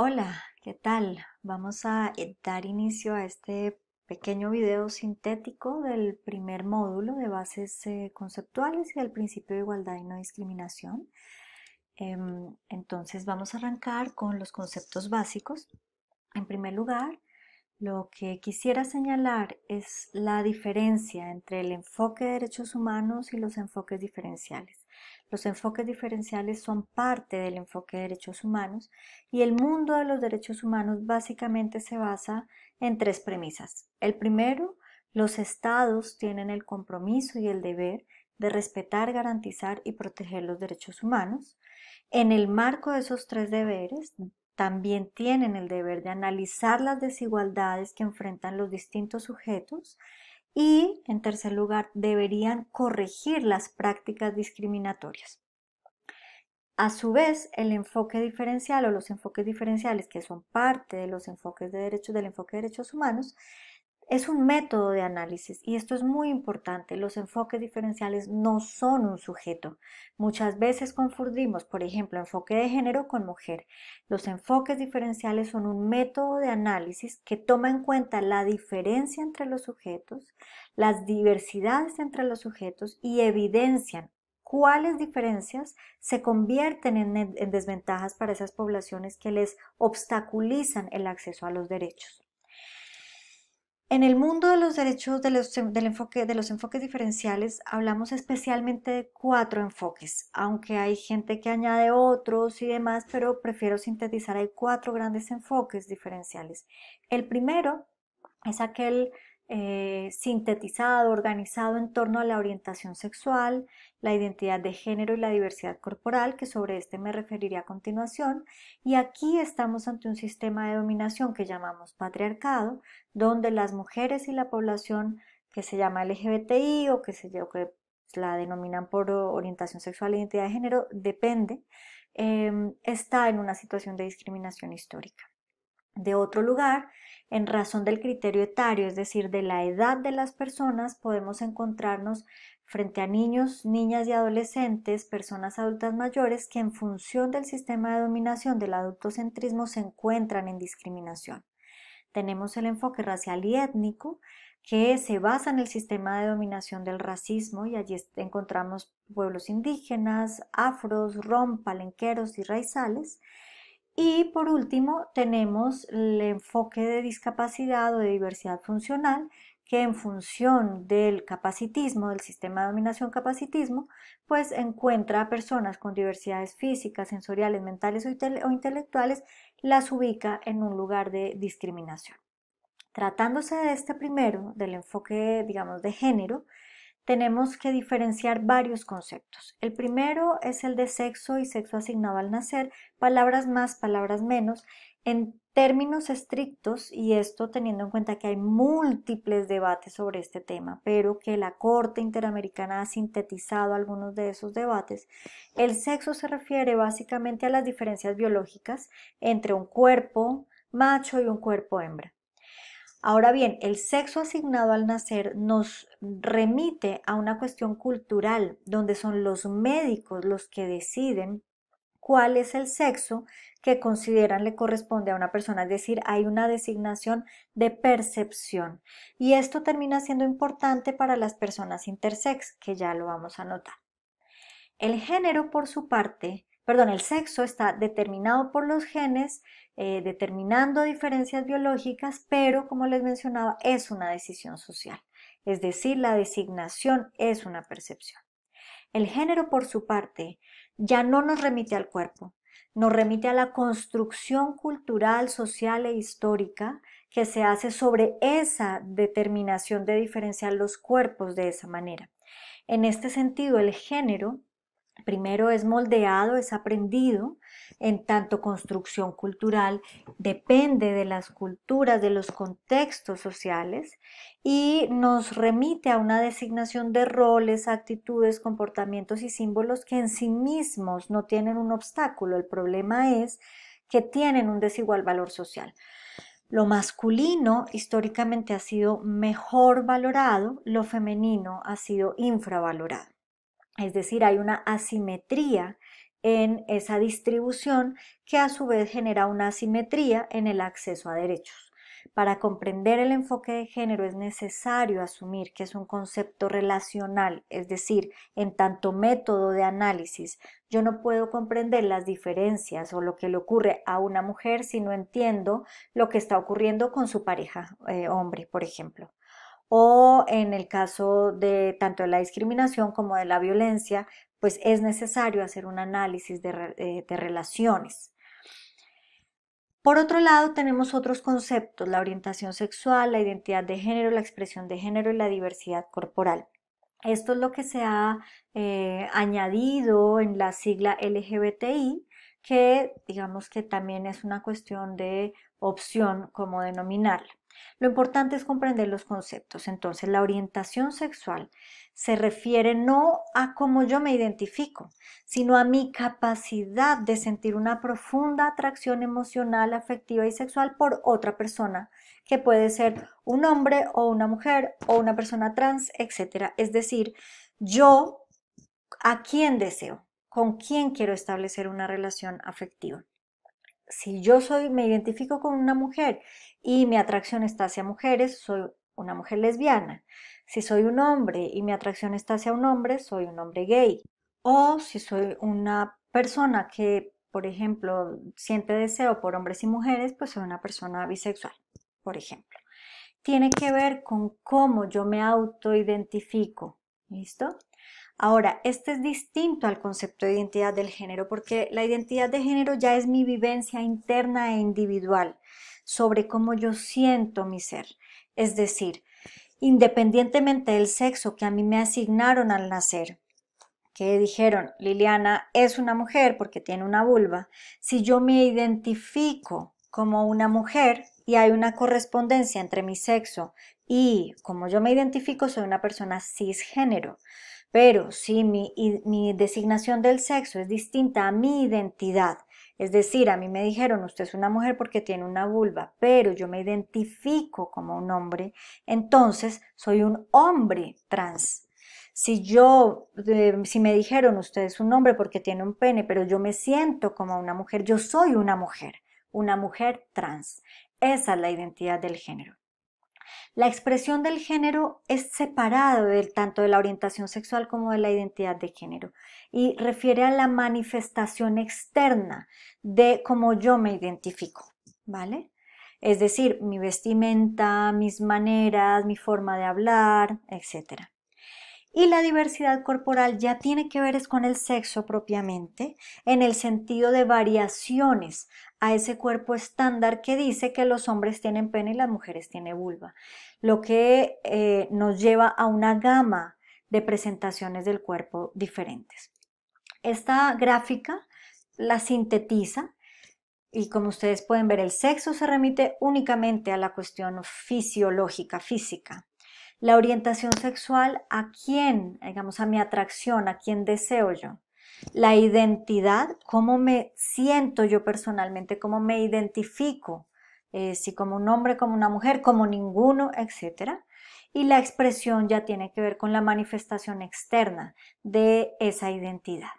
Hola, ¿qué tal? Vamos a eh, dar inicio a este pequeño video sintético del primer módulo de bases eh, conceptuales y del principio de igualdad y no discriminación. Em, entonces vamos a arrancar con los conceptos básicos. En primer lugar, lo que quisiera señalar es la diferencia entre el enfoque de derechos humanos y los enfoques diferenciales. Los enfoques diferenciales son parte del enfoque de derechos humanos y el mundo de los derechos humanos básicamente se basa en tres premisas. El primero, los estados tienen el compromiso y el deber de respetar, garantizar y proteger los derechos humanos. En el marco de esos tres deberes, también tienen el deber de analizar las desigualdades que enfrentan los distintos sujetos y, en tercer lugar, deberían corregir las prácticas discriminatorias. A su vez, el enfoque diferencial o los enfoques diferenciales, que son parte de los enfoques de derechos del enfoque de derechos humanos, es un método de análisis y esto es muy importante. Los enfoques diferenciales no son un sujeto. Muchas veces confundimos, por ejemplo, enfoque de género con mujer. Los enfoques diferenciales son un método de análisis que toma en cuenta la diferencia entre los sujetos, las diversidades entre los sujetos y evidencian cuáles diferencias se convierten en, desventajas para esas poblaciones que les obstaculizan el acceso a los derechos. En el mundo de los derechos de los, del enfoque, de los enfoques diferenciales hablamos especialmente de cuatro enfoques, aunque hay gente que añade otros y demás, pero prefiero sintetizar, hay cuatro grandes enfoques diferenciales. El primero es aquel eh, sintetizado, organizado en torno a la orientación sexual, la identidad de género y la diversidad corporal, que sobre este me referiré a continuación. Y aquí estamos ante un sistema de dominación que llamamos patriarcado, donde las mujeres y la población que se llama LGBTI o que, se, la denominan por orientación sexual e identidad de género, depende, em, está en una situación de discriminación histórica de otro lugar, en razón del criterio etario, es decir, de la edad de las personas, podemos encontrarnos frente a niños, niñas y adolescentes, personas adultas mayores que en función del sistema de dominación del adultocentrismo se encuentran en discriminación. Tenemos el enfoque racial y étnico que se basa en el sistema de dominación del racismo y allí encontramos pueblos indígenas, afros, rom, palenqueros y raizales y por último, tenemos el enfoque de discapacidad o de diversidad funcional, que en función del capacitismo, del sistema de dominación capacitismo, pues encuentra a personas con diversidades físicas, sensoriales, mentales o, intelectuales, las ubica en un lugar de discriminación. Tratándose de este primero, del enfoque, digamos, de género, tenemos que diferenciar varios conceptos. El primero es el de sexo y sexo asignado al nacer, palabras más, palabras menos. En términos estrictos, y esto teniendo en cuenta que hay múltiples debates sobre este tema, pero que la Corte Interamericana ha sintetizado algunos de esos debates, el sexo se refiere básicamente a las diferencias biológicas entre un cuerpo macho y un cuerpo hembra. Ahora bien, el sexo asignado al nacer nos remite a una cuestión cultural, donde son los médicos los que deciden cuál es el sexo que consideran le corresponde a una persona, es decir, hay una designación de percepción. Y esto termina siendo importante para las personas intersex, que ya lo vamos a notar. El género, por su parte, perdón, el sexo está determinado por los genes, eh, determinando diferencias biológicas, pero como les mencionaba, es una decisión social. Es decir, la designación es una percepción. El género, por su parte, ya no nos remite al cuerpo, nos remite a la construcción cultural, social e histórica que se hace sobre esa determinación de diferenciar los cuerpos de esa manera. En este sentido, el género primero es moldeado, es aprendido, en tanto construcción cultural depende de las culturas, de los contextos sociales y nos remite a una designación de roles, actitudes, comportamientos y símbolos que en sí mismos no tienen un obstáculo. El problema es que tienen un desigual valor social. Lo masculino históricamente ha sido mejor valorado, lo femenino ha sido infravalorado. Es decir, hay una asimetría en esa distribución que a su vez genera una asimetría en el acceso a derechos. Para comprender el enfoque de género es necesario asumir que es un concepto relacional, es decir, en tanto método de análisis, yo no puedo comprender las diferencias o lo que le ocurre a una mujer si no entiendo lo que está ocurriendo con su pareja eh, hombre, por ejemplo o en el caso de tanto de la discriminación como de la violencia, pues es necesario hacer un análisis eh, de, relaciones. Por otro lado, tenemos otros conceptos, la orientación sexual, la identidad de género, la expresión de género y la diversidad corporal. Esto es lo que se ha eh, añadido en la sigla LGBTI, que digamos que también es una cuestión de opción como denominarla. Lo importante es comprender los conceptos. Entonces, la orientación sexual se refiere no a cómo yo me identifico, sino a mi capacidad de sentir una profunda atracción emocional, afectiva y sexual por otra persona, que puede ser un hombre o una mujer o una persona trans, etc. Es decir, yo a quién deseo, con quién quiero establecer una relación afectiva si yo soy, me identifico con una mujer y mi atracción está hacia mujeres, soy una mujer lesbiana. Si soy un hombre y mi atracción está hacia un hombre, soy un hombre gay. O si soy una persona que, por ejemplo, siente deseo por hombres y mujeres, pues soy una persona bisexual, por ejemplo. Tiene que ver con cómo yo me autoidentifico. ¿Listo? Ahora, este es distinto al concepto de identidad del género porque la identidad de género ya es mi vivencia interna e individual sobre cómo yo siento mi ser. Es decir, independientemente del sexo que a mí me asignaron al nacer, que dijeron, Liliana es una mujer porque tiene una vulva, si yo me identifico como una mujer y hay una correspondencia entre mi sexo y como yo me identifico, soy una persona cisgénero. Pero si mi, mi designación del sexo es distinta a mi identidad, es decir, a mí me dijeron, usted es una mujer porque tiene una vulva, pero yo me identifico como un hombre, entonces soy un hombre trans. Si yo, si me dijeron, usted es un hombre porque tiene un pene, pero yo me siento como una mujer, yo soy una mujer una mujer trans. Esa es la identidad del género. La expresión del género es separada tanto de la orientación sexual como de la identidad de género y refiere a la manifestación externa de cómo yo me identifico, ¿vale? Es decir, mi vestimenta, mis maneras, mi forma de hablar, etc. Y la diversidad corporal ya tiene que ver con el sexo propiamente, en el sentido de variaciones a ese cuerpo estándar que dice que los hombres tienen pene y las mujeres tienen vulva, lo que eh, nos lleva a una gama de presentaciones del cuerpo diferentes. Esta gráfica la sintetiza y como ustedes pueden ver, el sexo se remite únicamente a la cuestión fisiológica, física. La orientación sexual a quién, digamos, a mi atracción, a quién deseo yo la identidad, cómo me siento yo personalmente, cómo me identifico, eh, si como un hombre, como una mujer, como ninguno, etc. Y la expresión ya tiene que ver con la manifestación externa de esa identidad.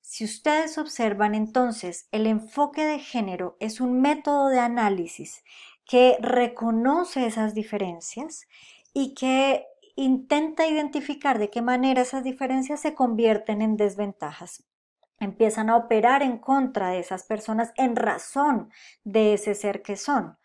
Si ustedes observan entonces, el enfoque de género es un método de análisis que reconoce esas diferencias y que Intenta identificar de qué manera esas diferencias se convierten en desventajas. Empiezan a operar en contra de esas personas en razón de ese ser que son.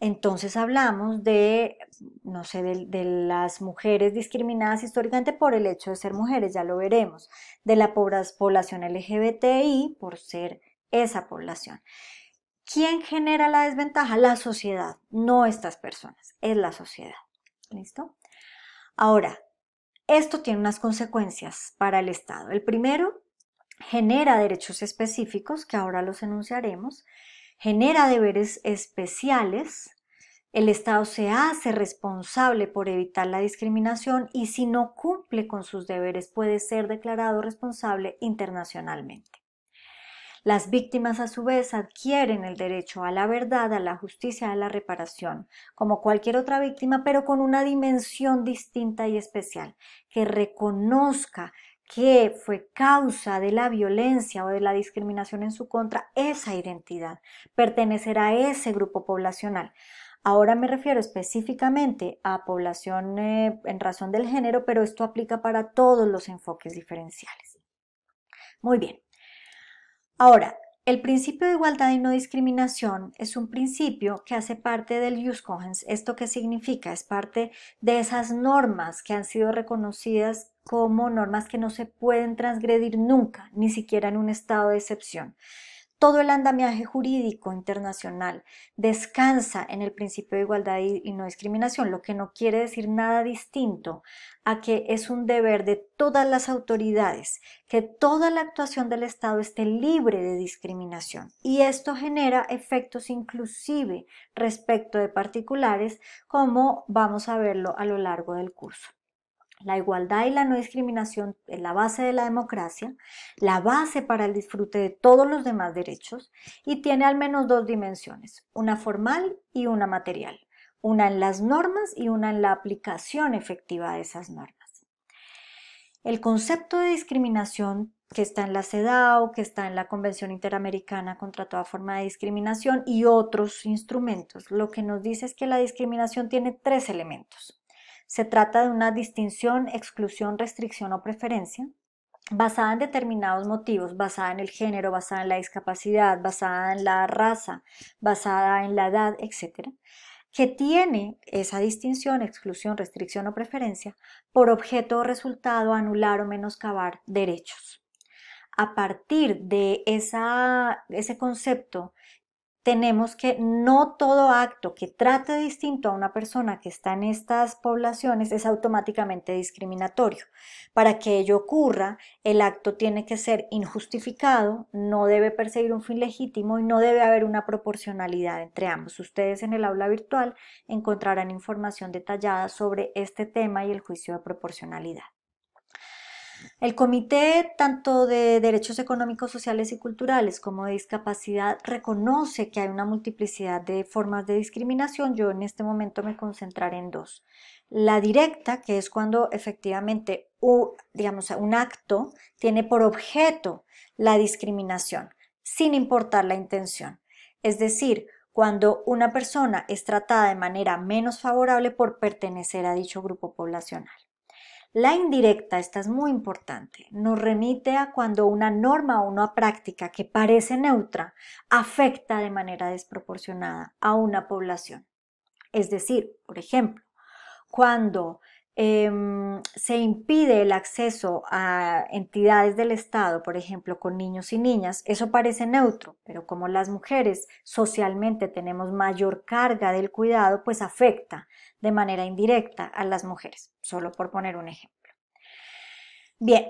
Entonces hablamos de, no sé, de, las mujeres discriminadas históricamente por el hecho de ser mujeres, ya lo veremos, de la población LGBTI por ser esa población. ¿Quién genera la desventaja? La sociedad, no estas personas, es la sociedad. ¿Listo? Ahora, esto tiene unas consecuencias para el Estado. El primero, genera derechos específicos, que ahora los enunciaremos, genera deberes especiales, el Estado se hace responsable por evitar la discriminación y si no cumple con sus deberes puede ser declarado responsable internacionalmente. Las víctimas a su vez adquieren el derecho a la verdad, a la justicia, a la reparación, como cualquier otra víctima, pero con una dimensión distinta y especial, que reconozca que fue causa de la violencia o de la discriminación en su contra esa identidad, pertenecer a ese grupo poblacional. Ahora me refiero específicamente a población eh, en razón del género, pero esto aplica para todos los enfoques diferenciales. Muy bien, Ahora, el principio de igualdad y no discriminación es un principio que hace parte del Jus Cogens. ¿Esto qué significa? Es parte de esas normas que han sido reconocidas como normas que no se pueden transgredir nunca, ni siquiera en un estado de excepción todo el andamiaje jurídico internacional descansa en el principio de igualdad y no discriminación, lo que no quiere decir nada distinto a que es un deber de todas las autoridades que toda la actuación del Estado esté libre de discriminación. Y esto genera efectos inclusive respecto de particulares, como vamos a verlo a lo largo del curso. La igualdad y la no discriminación es la base de la democracia, la base para el disfrute de todos los demás derechos y tiene al menos dos dimensiones, una formal y una material, una en las normas y una en la aplicación efectiva de esas normas. El concepto de discriminación que está en la CEDAW, que está en la Convención Interamericana contra toda forma de discriminación y otros instrumentos, lo que nos dice es que la discriminación tiene tres elementos se trata de una distinción, exclusión, restricción o preferencia basada en determinados motivos, basada en el género, basada en la discapacidad, basada en la raza, basada en la edad, etc., que tiene esa distinción, exclusión, restricción o preferencia por objeto o resultado anular o menoscabar derechos. A partir de ese concepto tenemos que no todo acto que trate distinto a una persona que está en estas poblaciones es automáticamente discriminatorio. Para que ello ocurra, el acto tiene que ser injustificado, no debe perseguir un fin legítimo y no debe haber una proporcionalidad entre ambos. Ustedes en el aula virtual encontrarán información detallada sobre este tema y el juicio de proporcionalidad. El Comité tanto de Derechos Económicos, Sociales y Culturales como de Discapacidad reconoce que hay una multiplicidad de formas de discriminación. Yo en este momento me concentraré en dos. La directa, que es cuando efectivamente, digamos, un acto tiene por objeto la discriminación, sin importar la intención. Es decir, cuando una persona es tratada de manera menos favorable por pertenecer a dicho grupo poblacional. La indirecta, esta es muy importante, nos remite a cuando una norma o una práctica que parece neutra afecta de manera desproporcionada a una población. Es decir, por ejemplo, cuando Em, se impide el acceso a entidades del Estado, por ejemplo, con niños y niñas, eso parece neutro, pero como las mujeres socialmente tenemos mayor carga del cuidado, pues afecta de manera indirecta a las mujeres, solo por poner un ejemplo. Bien,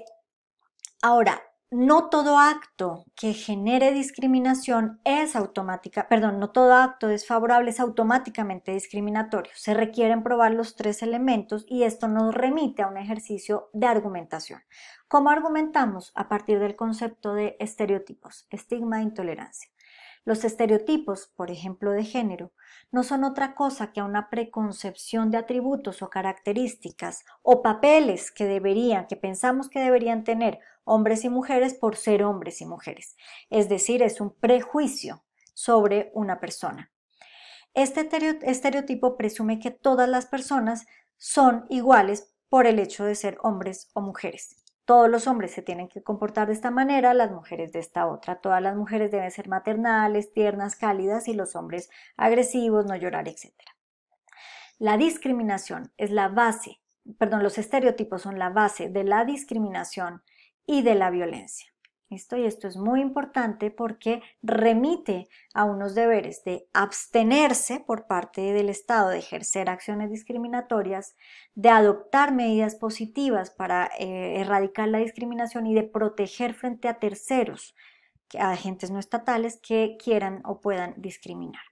ahora, no todo acto que genere discriminación es automática, perdón, no todo acto desfavorable es automáticamente discriminatorio. Se requieren probar los tres elementos y esto nos remite a un ejercicio de argumentación. ¿Cómo argumentamos? A partir del concepto de estereotipos, estigma e intolerancia. Los estereotipos, por ejemplo, de género, no son otra cosa que una preconcepción de atributos o características o papeles que deberían, que pensamos que deberían tener hombres y mujeres por ser hombres y mujeres. Es decir, es un prejuicio sobre una persona. Este estereotipo presume que todas las personas son iguales por el hecho de ser hombres o mujeres todos los hombres se tienen que comportar de esta manera, las mujeres de esta otra. Todas las mujeres deben ser maternales, tiernas, cálidas y los hombres agresivos, no llorar, etc. La discriminación es la base, perdón, los estereotipos son la base de la discriminación y de la violencia. Y esto es muy importante porque remite a unos deberes de abstenerse por parte del Estado de ejercer acciones discriminatorias, de adoptar medidas positivas para eh, erradicar la discriminación y de proteger frente a terceros, a agentes no estatales que quieran o puedan discriminar.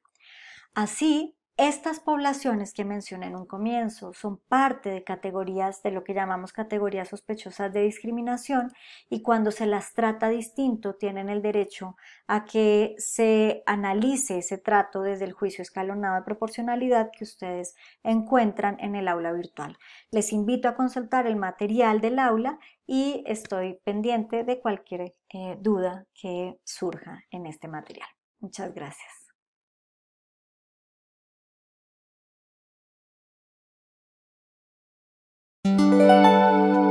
Así, estas poblaciones que mencioné en un comienzo son parte de categorías de lo que llamamos categorías sospechosas de discriminación y cuando se las trata distinto tienen el derecho a que se analice ese trato desde el juicio escalonado de proporcionalidad que ustedes encuentran en el aula virtual. Les invito a consultar el material del aula y estoy pendiente de cualquier eh, duda que surja en este material. Muchas gracias. Música